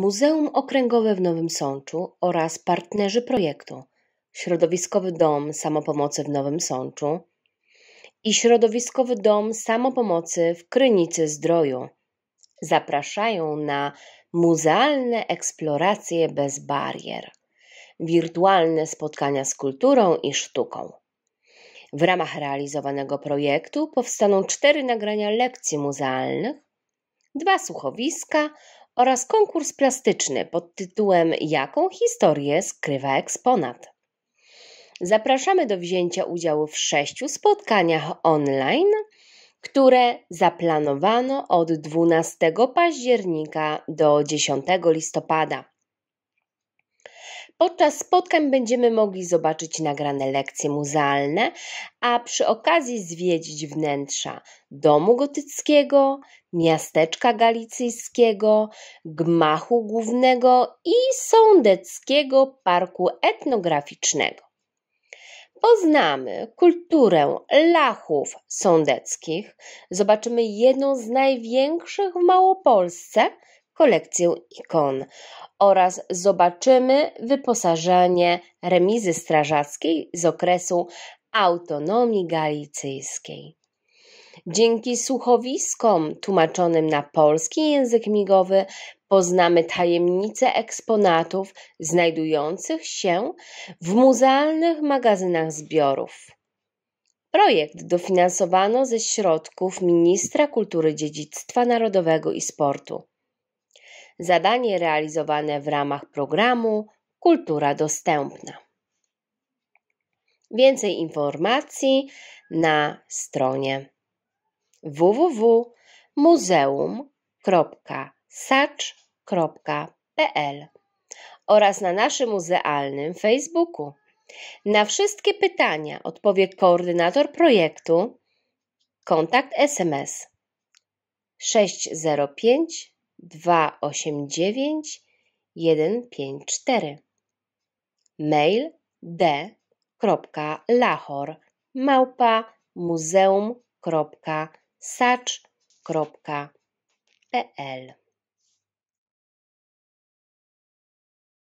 Muzeum Okręgowe w Nowym Sączu oraz partnerzy projektu Środowiskowy Dom Samopomocy w Nowym Sączu i Środowiskowy Dom Samopomocy w Krynicy Zdroju zapraszają na muzealne eksploracje bez barier, wirtualne spotkania z kulturą i sztuką. W ramach realizowanego projektu powstaną cztery nagrania lekcji muzealnych, dwa słuchowiska oraz konkurs plastyczny pod tytułem Jaką historię skrywa eksponat? Zapraszamy do wzięcia udziału w sześciu spotkaniach online, które zaplanowano od 12 października do 10 listopada. Podczas spotkań będziemy mogli zobaczyć nagrane lekcje muzealne, a przy okazji zwiedzić wnętrza domu gotyckiego, miasteczka galicyjskiego, gmachu głównego i sądeckiego parku etnograficznego. Poznamy kulturę lachów sądeckich, zobaczymy jedną z największych w Małopolsce kolekcję ikon oraz zobaczymy wyposażenie remizy strażackiej z okresu autonomii galicyjskiej. Dzięki słuchowiskom tłumaczonym na polski język migowy poznamy tajemnice eksponatów znajdujących się w muzealnych magazynach zbiorów. Projekt dofinansowano ze środków Ministra Kultury Dziedzictwa Narodowego i Sportu zadanie realizowane w ramach programu Kultura Dostępna. Więcej informacji na stronie www.muzeum.sacz.pl oraz na naszym muzealnym Facebooku. Na wszystkie pytania odpowie koordynator projektu kontakt SMS 605 dwa osiem dziewięć jeden pięć cztery Mail d d.lahor małpa muzeum.sacz.pl